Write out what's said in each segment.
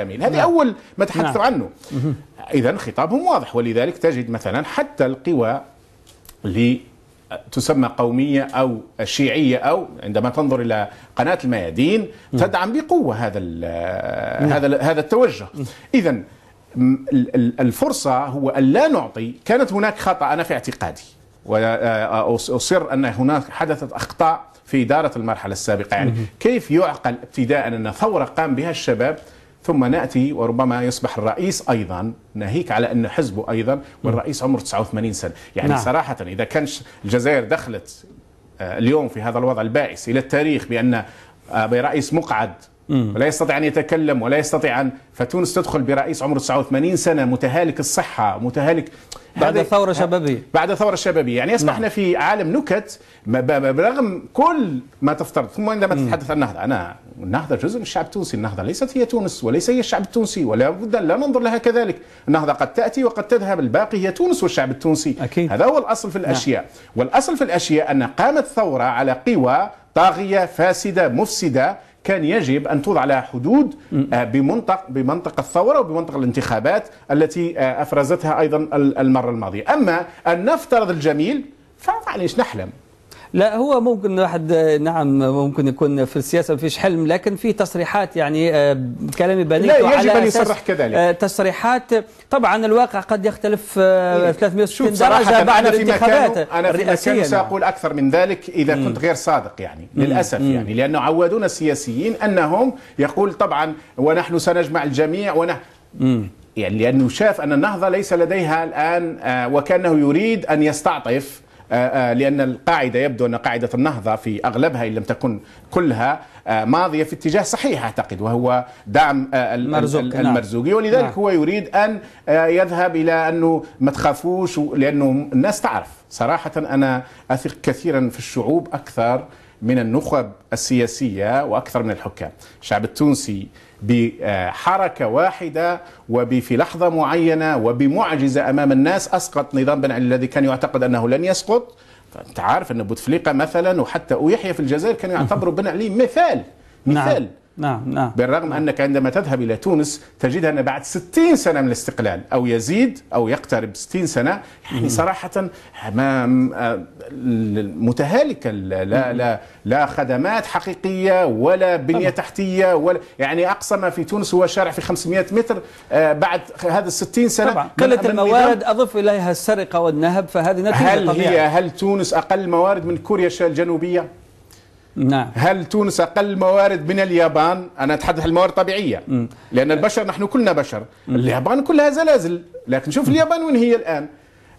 العالمين هذه نعم. أول ما تحدثوا نعم. عنه إذا خطابهم واضح ولذلك تجد مثلا حتى القوى اللي تسمى قومية أو شيعية أو عندما تنظر إلى قناة الميادين تدعم بقوة هذا نعم. هذا هذا التوجه نعم. إذا الفرصة هو أن لا نعطي كانت هناك خطأ أنا في اعتقادي وأصر آه، أن هناك حدثت أخطاء في إدارة المرحلة السابقة يعني كيف يعقل ابتداء أن ثورة قام بها الشباب ثم ناتي وربما يصبح الرئيس ايضا ناهيك على انه حزبه ايضا والرئيس عمره 89 سنه يعني نعم. صراحه اذا كان الجزائر دخلت آه، اليوم في هذا الوضع البائس الى التاريخ بان آه، برئيس مقعد ولا يستطيع أن يتكلم ولا يستطيع أن فتونس تدخل برئيس عمره 89 سنة متهالك الصحة متهالك بعد ثورة شبابية بعد ثورة شبابية يعني أصبحنا نعم. في عالم نكت برغم كل ما تفترض ثم عندما تتحدث عن النهضة أنا النهضة جزء من الشعب التونسي النهضة ليست هي تونس وليس هي الشعب التونسي ولا بد لا ننظر لها كذلك النهضة قد تأتي وقد تذهب الباقي هي تونس والشعب التونسي أكيد. هذا هو الأصل في الأشياء نعم. والأصل في الأشياء أن قامت ثورة على قوى طاغية فاسدة مفسدة كان يجب أن توضع لها حدود آه، بمنطق بمنطق الثورة وبمنطق الانتخابات التي آه، أفرزتها أيضا المرة الماضية أما أن نفترض الجميل فعليش نحلم لا هو ممكن واحد نعم ممكن يكون في السياسه ما فيش حلم لكن في تصريحات يعني آه، كلامي بنيته لا يجب ان يصرح كذلك آه، تصريحات طبعا الواقع قد يختلف 360 آه، إيه. درجه بعد أنا في الانتخابات انا في مكانه ساقول اكثر من ذلك اذا كنت غير صادق يعني مم. للاسف مم. يعني لانه عودونا السياسيين انهم يقول طبعا ونحن سنجمع الجميع ونحن مم. يعني لانه شاف ان النهضه ليس لديها الان وكانه يريد ان يستعطف آه، آه، لأن القاعدة يبدو أن قاعدة النهضة في أغلبها إن لم تكن كلها آه، ماضية في اتجاه صحيح أعتقد وهو دعم المرزوق نعم. المرزوقي ولذلك نعم. هو يريد أن يذهب إلى أنه ما تخافوش لأنه الناس تعرف صراحة أنا أثق كثيرا في الشعوب أكثر من النخب السياسية وأكثر من الحكام الشعب التونسي بحركة واحدة وفي لحظة معينة وبمعجزة أمام الناس أسقط نظام بن علي الذي كان يعتقد أنه لن يسقط فأنت عارف أن بوتفليقة مثلا وحتى ويحيى في الجزائر كانوا يعتبروا بن علي مثال نعم. مثال نعم. نعم نعم بالرغم نعم. أنك عندما تذهب إلى تونس تجد أن بعد 60 سنة من الاستقلال أو يزيد أو يقترب 60 سنة يعني نعم. صراحة أمام آه، متهالكة لا, لا, نعم. لا خدمات حقيقية ولا بنية تحتية ولا يعني أقصى ما في تونس هو شارع في 500 متر آه، بعد هذا ال 60 سنة طبعا قلة الموارد أضف إليها السرقة والنهب فهذه نتيجة هل هي هل تونس أقل موارد من كوريا الجنوبية؟ نعم. هل تونس أقل موارد من اليابان أنا أتحدث عن الموارد الطبيعية لأن البشر نحن كلنا بشر اليابان كلها زلازل لكن شوف اليابان وين هي الآن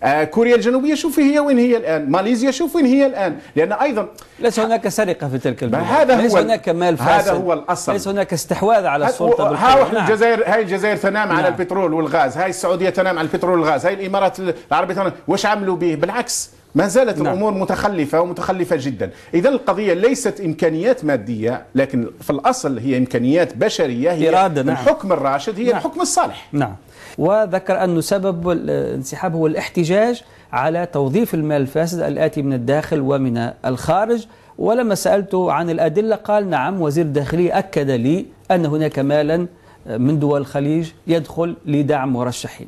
آه كوريا الجنوبيه شوف هي وين هي الان ماليزيا شوف وين هي الان لان ايضا ليس هناك سرقه في تلك البلاد هذا هو ليس هناك مال فاسد هذا هو الاصل ليس هناك استحواذ على السلطه ها احنا نعم. الجزائر هاي الجزائر تنام نعم. على البترول والغاز هاي السعوديه تنام على البترول والغاز هاي الامارات العربيه تنام واش عملوا به بالعكس ما زالت نعم. الأمور متخلفة ومتخلفة جدا إذا القضية ليست إمكانيات مادية لكن في الأصل هي إمكانيات بشرية هي إرادة نعم. الحكم الراشد هي نعم. الحكم الصالح نعم وذكر أن سبب الانسحاب هو الاحتجاج على توظيف المال الفاسد الآتي من الداخل ومن الخارج ولما سألته عن الأدلة قال نعم وزير الداخلية أكد لي أن هناك مالا من دول الخليج يدخل لدعم مرشحين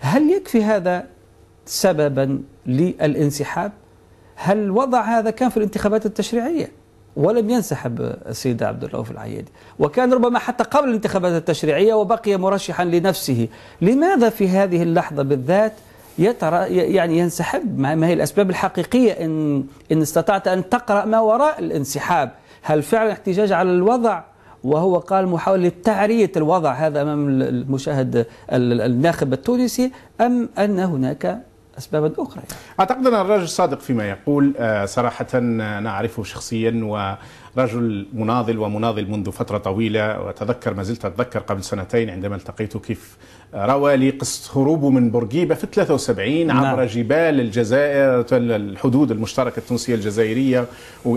هل يكفي هذا سببا للانسحاب هل وضع هذا كان في الانتخابات التشريعية ولم ينسحب السيد عبد في العيادي وكان ربما حتى قبل الانتخابات التشريعية وبقي مرشحا لنفسه لماذا في هذه اللحظة بالذات يترى يعني ينسحب ما هي الأسباب الحقيقية إن, إن استطعت أن تقرأ ما وراء الانسحاب هل فعلا احتجاج على الوضع وهو قال محاولة تعرية الوضع هذا أمام المشاهد الناخب التونسي أم أن هناك أسباب اخرى يعني. اعتقد ان الراجل صادق فيما يقول آه، صراحه انا آه، اعرفه شخصيا و رجل مناضل ومناضل منذ فترة طويلة وأتذكر ما زلت أتذكر قبل سنتين عندما التقيته كيف روى لي قصة هروبه من بورقيبة في 73 نعم. عبر جبال الجزائر الحدود المشتركة التونسية الجزائرية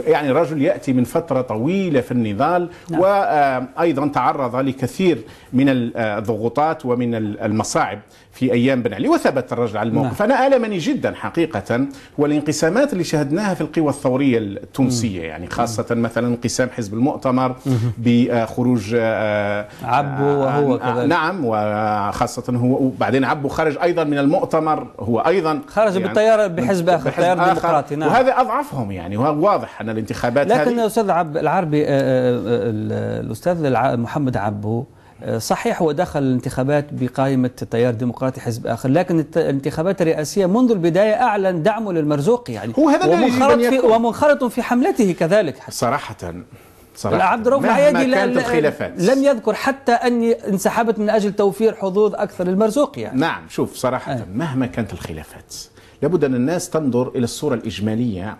يعني رجل يأتي من فترة طويلة في النضال نعم. وأيضا تعرض لكثير من الضغوطات ومن المصاعب في أيام بن علي وثبت الرجل على الموقف نعم. أنا ألمني جدا حقيقة والانقسامات اللي شهدناها في القوى الثورية التونسية يعني خاصة مثلا مثلا انقسام حزب المؤتمر بخروج آه، آه، عبو وهو آه، كذلك نعم وخاصة هو وبعدين عبو خرج أيضا من المؤتمر هو أيضا خرج يعني بالتيار بحزب آخر بحزب الديمقراطي ديمقراطي نعم وهذا أضعفهم يعني واضح أن الانتخابات لكن هذه الأستاذ عب العربي الأستاذ محمد عبو آه، صحيح هو دخل الانتخابات بقائمة تيار ديمقراطي حزب آخر لكن الانتخابات الرئاسية منذ البداية أعلن دعمه للمرزوقي يعني هو هذا ومنخرط, في ومنخرط في حملته كذلك حتى صراحة صراحة عبد الرؤوف العيادي لم يذكر حتى أني انسحبت من أجل توفير حظوظ أكثر للمرزوقي يعني. نعم شوف صراحة آه. مهما كانت الخلافات لابد أن الناس تنظر إلى الصورة الإجمالية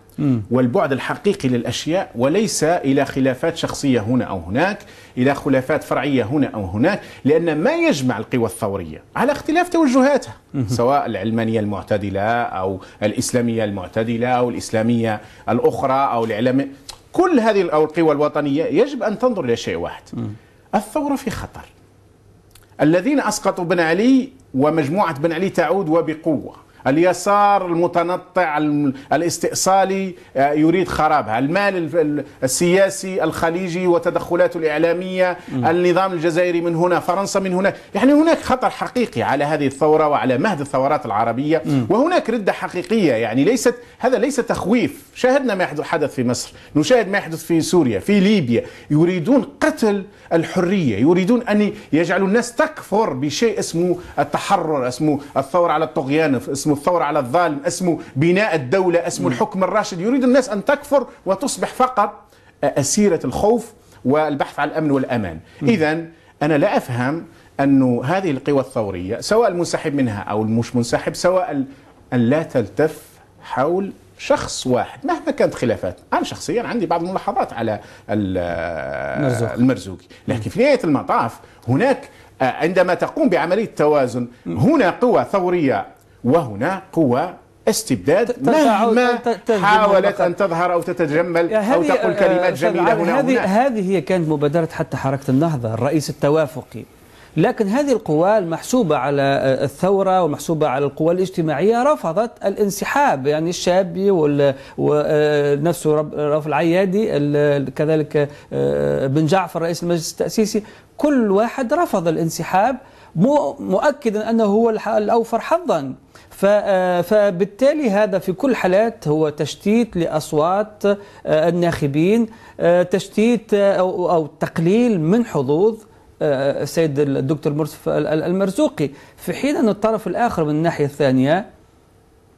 والبعد الحقيقي للأشياء وليس إلى خلافات شخصية هنا أو هناك إلى خلافات فرعية هنا أو هناك لأن ما يجمع القوى الثورية على اختلاف توجهاتها سواء العلمانية المعتدلة أو الإسلامية المعتدلة أو الإسلامية الأخرى أو الإعلام كل هذه أو القوى الوطنية يجب أن تنظر إلى شيء واحد الثورة في خطر الذين أسقطوا بن علي ومجموعة بن علي تعود وبقوة اليسار المتنطع الاستئصالي آه، يريد خرابها المال السياسي الخليجي وتدخلاته الإعلامية النظام الجزائري من هنا فرنسا من هنا يعني هناك خطر حقيقي على هذه الثورة وعلى مهد الثورات العربية وهناك ردة حقيقية يعني ليست هذا ليس تخويف شاهدنا ما حدث في مصر نشاهد ما يحدث في سوريا في ليبيا يريدون قتل الحرية يريدون أن يجعلوا الناس تكفر بشيء اسمه التحرر اسمه الثورة على الطغيان اسمه اسمه الثورة على الظالم اسمه بناء الدولة اسمه الحكم الراشد يريد الناس أن تكفر وتصبح فقط آه، أسيرة الخوف والبحث عن الأمن والأمان إذا أنا لا أفهم أن هذه القوى الثورية سواء المنسحب منها أو المش منسحب سواء أن لا تلتف حول شخص واحد مهما كانت خلافات أنا شخصيا عندي بعض الملاحظات على المرزوقي لكن في نهاية المطاف هناك آه، عندما تقوم بعملية توازن هنا قوى ثورية وهنا قوى استبداد مهما حاولت أن تظهر أو تتجمل أو تقول كلمات آه، جميلة هنا هذه, هذه هي كانت مبادرة حتى حركة النهضة الرئيس التوافقي لكن هذه القوى المحسوبة على آه، الثورة ومحسوبة على القوى الاجتماعية رفضت الانسحاب يعني الشابي ونفسه آه، رف العيادي كذلك بن جعفر رئيس المجلس التأسيسي كل واحد رفض الانسحاب مؤكدا أنه هو الأوفر حظا آه، فبالتالي هذا في كل حالات هو تشتيت لأصوات آه، الناخبين آه، تشتيت أو, أو تقليل من حظوظ السيد الدكتور مرسف المرزوقي في حين أن الطرف الآخر من الناحية الثانية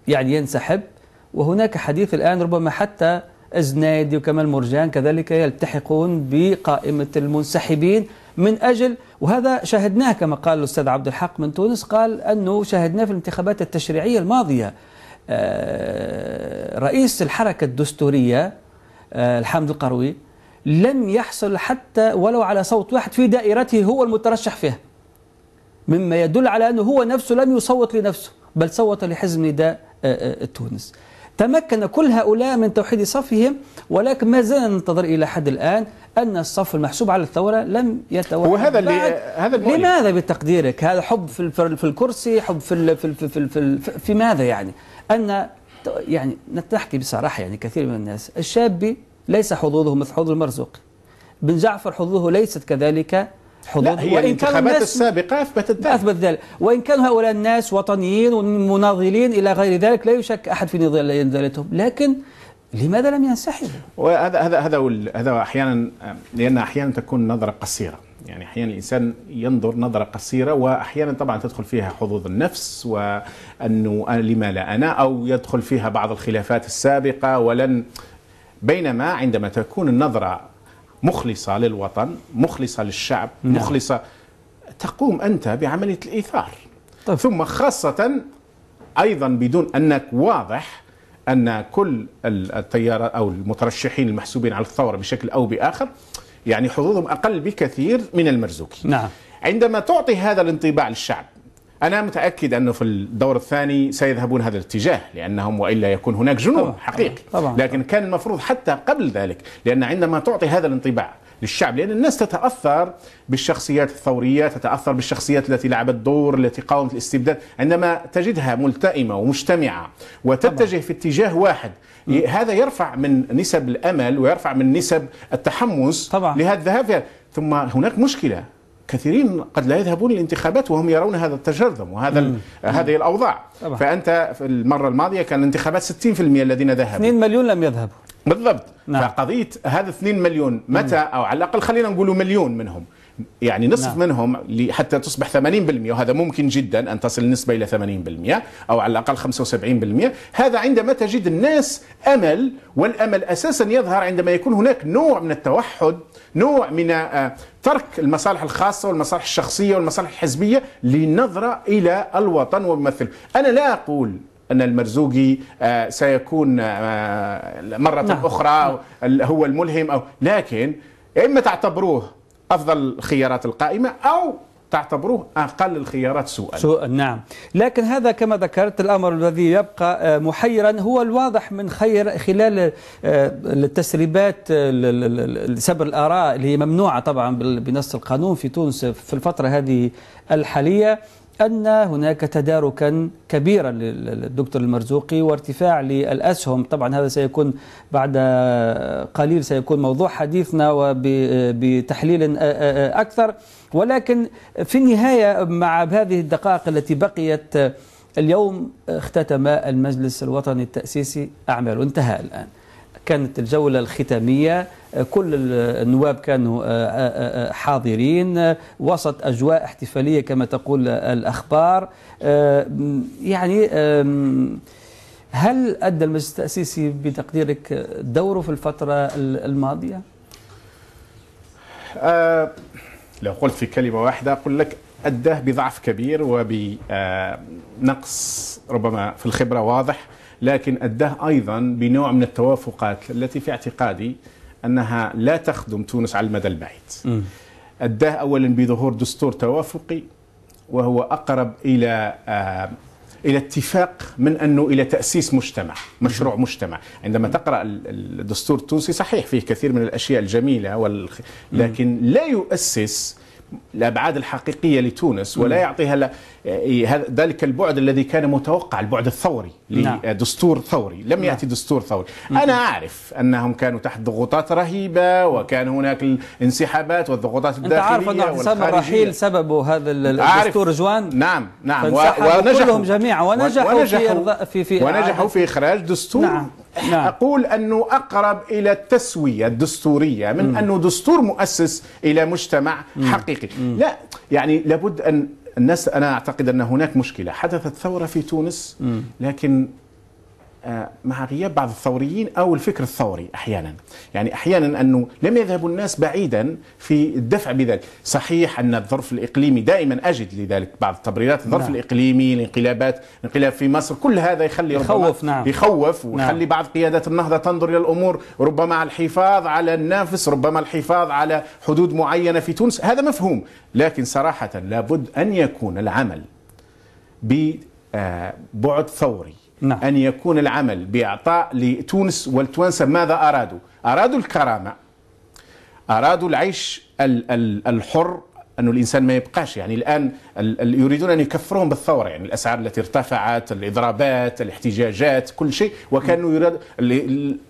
يعني ينسحب وهناك حديث الآن ربما حتى الزنايدي وكمال مرجان كذلك يلتحقون بقائمة المنسحبين من أجل وهذا شاهدناه كما قال الأستاذ عبد الحق من تونس قال أنه شاهدناه في الانتخابات التشريعية الماضية آه، رئيس الحركة الدستورية آه، الحمد القروي لم يحصل حتى ولو على صوت واحد في دائرته هو المترشح فيها مما يدل على أنه هو نفسه لم يصوت لنفسه بل صوت لحزب نداء آه، تونس تمكن كل هؤلاء من توحيد صفهم ولكن ما زال ننتظر إلى حد الآن أن الصف المحسوب على الثورة لم يتوحد وهذا اللي هذا المؤلم. لماذا بتقديرك هذا حب في في الكرسي حب في ال في في, في, في ماذا يعني أن يعني نحكي بصراحة يعني كثير من الناس الشاب ليس حظوظه مثل حظوظ المرزوق بن جعفر حظوظه ليست كذلك حضور وإن هي الانتخابات السابقة أثبتت ذلك أثبت ذلك وإن كانوا هؤلاء الناس وطنيين ومناضلين إلى غير ذلك لا يشك أحد في نضالتهم لكن لماذا لم ينسحب؟ وهذا هذا هذا هذا احيانا لان احيانا تكون نظره قصيره، يعني احيانا الانسان ينظر نظره قصيره واحيانا طبعا تدخل فيها حظوظ النفس وانه لما لا انا او يدخل فيها بعض الخلافات السابقه ولن بينما عندما تكون النظره مخلصة للوطن مخلصة للشعب نعم. مخلصة تقوم أنت بعملية الإيثار طيب. ثم خاصة أيضا بدون أنك واضح أن كل التيارات أو المترشحين المحسوبين على الثورة بشكل أو بآخر يعني حظوظهم أقل بكثير من المرزوقي نعم. عندما تعطي هذا الانطباع للشعب أنا متأكد أنه في الدور الثاني سيذهبون هذا الاتجاه لأنهم وإلا يكون هناك جنون طبعا حقيقي طبعا لكن كان المفروض حتى قبل ذلك لأن عندما تعطي هذا الانطباع للشعب لأن الناس تتأثر بالشخصيات الثورية تتأثر بالشخصيات التي لعبت دور التي قاومت الاستبداد عندما تجدها ملتئمة ومجتمعة وتتجه طبعا. في اتجاه واحد هذا يرفع من نسب الأمل ويرفع من نسب التحمس طبعا. لهذا الذهاب ثم هناك مشكلة كثيرين قد لا يذهبون للانتخابات وهم يرون هذا التجرذم وهذا هذه الاوضاع طبعا. فانت في المره الماضيه كان الانتخابات 60% الذين ذهبوا 2 مليون لم يذهبوا بالضبط نعم. فقضيه هذا 2 مليون متى مم. او على الاقل خلينا نقولوا مليون منهم يعني نصف نعم. منهم حتى تصبح 80% وهذا ممكن جدا أن تصل النسبة إلى 80% أو على الأقل 75% هذا عندما تجد الناس أمل والأمل أساسا يظهر عندما يكون هناك نوع من التوحد نوع من آه، ترك المصالح الخاصة والمصالح الشخصية والمصالح الحزبية لنظرة إلى الوطن وممثله أنا لا أقول أن المرزوقي آه، سيكون آه، مرة نعم. أخرى نعم. هو الملهم أو لكن إما تعتبروه أفضل الخيارات القائمة أو تعتبروه أقل الخيارات سوءا سوءا نعم لكن هذا كما ذكرت الأمر الذي يبقى آه، محيرا هو الواضح من خير خلال آه، التسريبات آه، سبر الآراء اللي هي ممنوعة طبعا بنص القانون في تونس في الفترة هذه الحالية أن هناك تداركا كبيرا للدكتور المرزوقي وارتفاع للأسهم طبعا هذا سيكون بعد قليل سيكون موضوع حديثنا وبتحليل أكثر ولكن في النهاية مع هذه الدقائق التي بقيت اليوم اختتم المجلس الوطني التأسيسي أعماله انتهى الآن كانت الجولة الختامية آه، كل النواب كانوا آه، آه، حاضرين وسط أجواء احتفالية كما تقول الأخبار يعني هل أدى المجلس التأسيسي بتقديرك دوره في الفترة الماضية؟ لو قلت في كلمة واحدة أقول لك أداه بضعف كبير وبنقص ربما في الخبرة واضح لكن أداه أيضا بنوع من التوافقات التي في اعتقادي أنها لا تخدم تونس على المدى البعيد أداه أولا بظهور دستور توافقي وهو أقرب إلى آه، إلى اتفاق من أنه إلى تأسيس مجتمع مشروع مجتمع عندما تقرأ الدستور التونسي صحيح فيه كثير من الأشياء الجميلة لكن لا يؤسس الابعاد الحقيقيه لتونس ولا يعطيها إيه، ذلك البعد الذي كان متوقع البعد الثوري لدستور نعم. ثوري لم نعم. ياتي دستور ثوري انا اعرف انهم كانوا تحت ضغوطات رهيبه وكان هناك الانسحابات والضغوطات الداخليه انت عارف ان حسام الرحيل سببه هذا الدستور جوان نعم نعم ونجحوا كلهم جميعا ونجحوا, ونجحوا في في في ونجحوا في اخراج دستور نعم نعم. أقول أنه أقرب إلى التسوية الدستورية من م. أنه دستور مؤسس إلى مجتمع م. حقيقي م. لا يعني لابد أن الناس أنا أعتقد أن هناك مشكلة حدثت ثورة في تونس م. لكن آه، مع غياب بعض الثوريين او الفكر الثوري احيانا يعني احيانا انه لم يذهب الناس بعيدا في الدفع بذلك صحيح ان الظرف الاقليمي دائما اجد لذلك بعض التبريرات الظرف نعم. الاقليمي الانقلابات انقلاب في مصر كل هذا يخلي يخوف نعم يخوف ويخلي نعم. بعض قيادات النهضه تنظر الى الامور ربما على الحفاظ على النافس ربما الحفاظ على حدود معينه في تونس هذا مفهوم لكن صراحه لابد ان يكون العمل ببعد آه، ثوري نعم. أن يكون العمل بإعطاء لتونس والتوانسة ماذا أرادوا أرادوا الكرامة أرادوا العيش الحر أنه الإنسان ما يبقاش يعني الآن يريدون ان يكفرهم بالثوره يعني الاسعار التي ارتفعت، الاضرابات، الاحتجاجات، كل شيء وكانوا يراد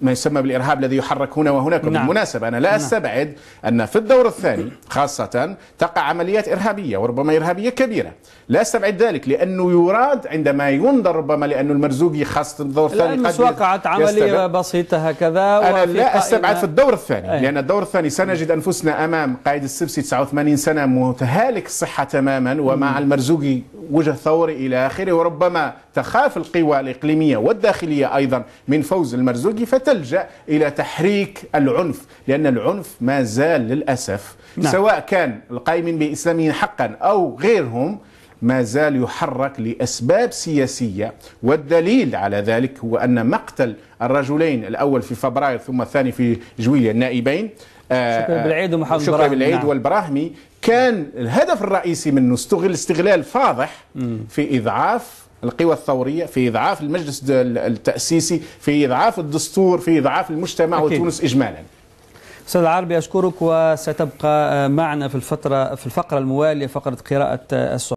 ما يسمى بالارهاب الذي يحرك هنا وهناك نعم. بالمناسبه انا لا نعم. استبعد ان في الدور الثاني خاصه تقع عمليات ارهابيه وربما ارهابيه كبيره، لا استبعد ذلك لانه يراد عندما ينظر ربما لانه المرزوقي خاصه الدور الثاني قد وقعت عملية بسيطة هكذا انا لا استبعد في الدور الثاني أي. لان الدور الثاني سنجد انفسنا امام قائد السبسي 89 سنه متهالك الصحه تماما و ومع المرزوقي وجه ثوري إلى آخره وربما تخاف القوى الإقليمية والداخلية أيضا من فوز المرزوقي فتلجأ إلى تحريك العنف لأن العنف ما زال للأسف نعم. سواء كان القائمين بإسلاميين حقا أو غيرهم ما زال يحرك لأسباب سياسية والدليل على ذلك هو أن مقتل الرجلين الأول في فبراير ثم الثاني في جويلية النائبين آه، شكرا بالعيد ومحمد شكرا بالعيد نعم. والبراهمي كان الهدف الرئيسي منه استغل استغلال فاضح في إضعاف القوى الثورية في إضعاف المجلس التأسيسي في إضعاف الدستور في إضعاف المجتمع أكيد. وتونس إجمالا أستاذ العربي أشكرك وستبقى معنا في الفترة في الفقرة الموالية فقرة قراءة الصحف